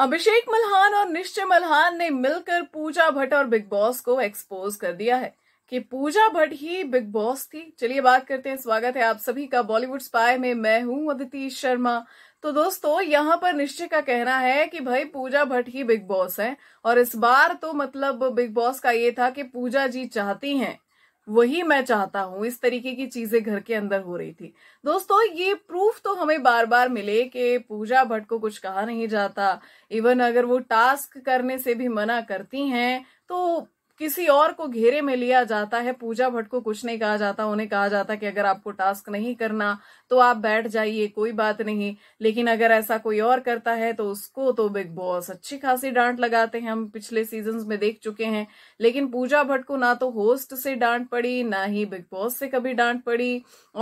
अभिषेक मल्हान और निश्चय मल्हान ने मिलकर पूजा भट्ट और बिग बॉस को एक्सपोज कर दिया है कि पूजा भट्ट ही बिग बॉस थी चलिए बात करते हैं स्वागत है आप सभी का बॉलीवुड स्पाई में मैं हूं अदिति शर्मा तो दोस्तों यहाँ पर निश्चय का कहना है कि भाई पूजा भट्ट ही बिग बॉस है और इस बार तो मतलब बिग बॉस का ये था कि पूजा जी चाहती हैं वही मैं चाहता हूं इस तरीके की चीजें घर के अंदर हो रही थी दोस्तों ये प्रूफ तो हमें बार बार मिले कि पूजा भट्ट को कुछ कहा नहीं जाता इवन अगर वो टास्क करने से भी मना करती हैं तो किसी और को घेरे में लिया जाता है पूजा भट्ट को कुछ नहीं कहा जाता उन्हें कहा जाता कि अगर आपको टास्क नहीं करना तो आप बैठ जाइए कोई बात नहीं लेकिन अगर ऐसा कोई और करता है तो उसको तो बिग बॉस अच्छी खासी डांट लगाते हैं हम पिछले सीजन में देख चुके हैं लेकिन पूजा भट्ट को ना तो होस्ट से डांट पड़ी ना ही बिग बॉस से कभी डांट पड़ी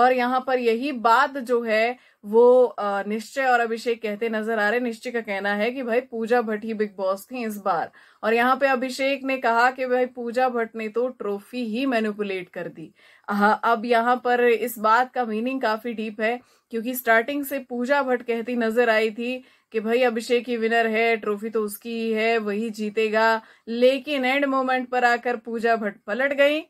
और यहाँ पर यही बात जो है वो निश्चय और अभिषेक कहते नजर आ रहे निश्चय का कहना है कि भाई पूजा भट्ट ही बिग बॉस थी इस बार और यहाँ पे अभिषेक ने कहा कि भाई पूजा भट्ट ने तो ट्रॉफी ही मैनिपुलेट कर दी हाँ, अब यहाँ पर इस बात का मीनिंग काफी डीप है क्योंकि स्टार्टिंग से पूजा भट्ट कहती नजर आई थी कि भाई अभिषेक ही विनर है ट्रॉफी तो उसकी ही है वही जीतेगा लेकिन एंड मोमेंट पर आकर पूजा भट्ट पलट गई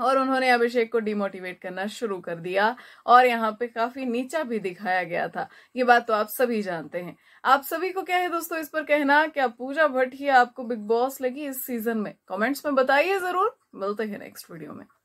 और उन्होंने अभिषेक को डिमोटिवेट करना शुरू कर दिया और यहाँ पे काफी नीचा भी दिखाया गया था ये बात तो आप सभी जानते हैं आप सभी को क्या है दोस्तों इस पर कहना क्या पूजा भट्ट ही आपको बिग बॉस लगी इस सीजन में कमेंट्स में बताइए जरूर मिलते हैं नेक्स्ट वीडियो में